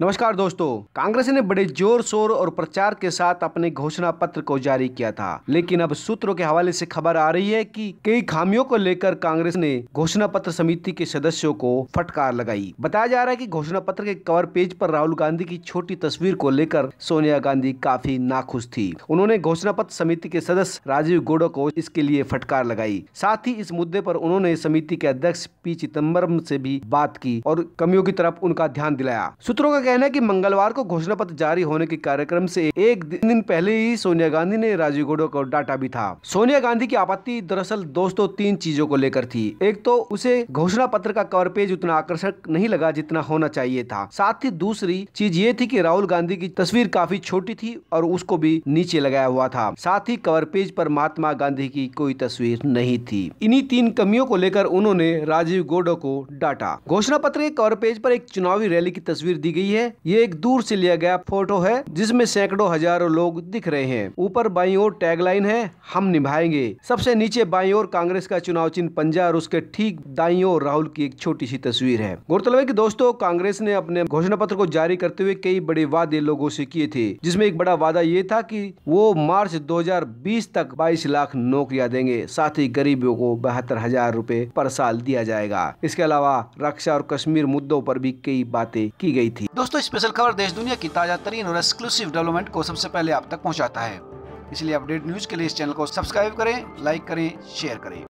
नमस्कार दोस्तों कांग्रेस ने बड़े जोर शोर और प्रचार के साथ अपने घोषणा पत्र को जारी किया था लेकिन अब सूत्रों के हवाले से खबर आ रही है कि कई खामियों को लेकर कांग्रेस ने घोषणा पत्र समिति के सदस्यों को फटकार लगाई बताया जा रहा है की घोषणा पत्र के कवर पेज पर राहुल गांधी की छोटी तस्वीर को लेकर सोनिया गांधी काफी नाखुश थी उन्होंने घोषणा पत्र समिति के सदस्य राजीव गोडो को इसके लिए फटकार लगाई साथ ही इस मुद्दे पर उन्होंने समिति के अध्यक्ष पी चिदम्बरम से भी बात की और कमियों की तरफ उनका ध्यान दिलाया सूत्रों का कहना है कि मंगलवार को घोषणा पत्र जारी होने के कार्यक्रम से एक दिन पहले ही सोनिया गांधी ने राजीव गोडो को डांटा भी था सोनिया गांधी की आपत्ति दरअसल दोस्तों तीन चीजों को लेकर थी एक तो उसे घोषणा पत्र का कवर पेज उतना आकर्षक नहीं लगा जितना होना चाहिए था साथ ही दूसरी चीज ये थी की राहुल गांधी की तस्वीर काफी छोटी थी और उसको भी नीचे लगाया हुआ था साथ ही कवर पेज पर महात्मा गांधी की कोई तस्वीर नहीं थी इन्हीं तीन कमियों को लेकर उन्होंने राजीव गोडो को डांटा घोषणा पत्र के कवर पेज पर एक चुनावी रैली की तस्वीर दी गई है है ये एक दूर से लिया गया फोटो है जिसमें सैकड़ों हजारों लोग दिख रहे हैं ऊपर बाई ओर टैगलाइन है हम निभाएंगे सबसे नीचे बाई ओर कांग्रेस का चुनाव चिन्ह पंजा और उसके ठीक दाई ओर राहुल की एक छोटी सी तस्वीर है गौरतलब है की दोस्तों कांग्रेस ने अपने घोषणा पत्र को जारी करते हुए कई बड़े वादे लोगों से किए थे जिसमें एक बड़ा वादा ये था कि वो मार्च 2020 तक 22 लाख नौकरियां देंगे साथ ही गरीबों को बहत्तर हजार रूपए पर साल दिया जाएगा इसके अलावा रक्षा और कश्मीर मुद्दों पर भी कई बातें की गई थी दोस्तों स्पेशल खबर देश दुनिया की ताजा तरीन और एक्सक्लूसिव डेवलपमेंट को सबसे पहले आप तक पहुंचाता है इसलिए अपडेट न्यूज के लिए इस चैनल को सब्सक्राइब करें लाइक करें शेयर करें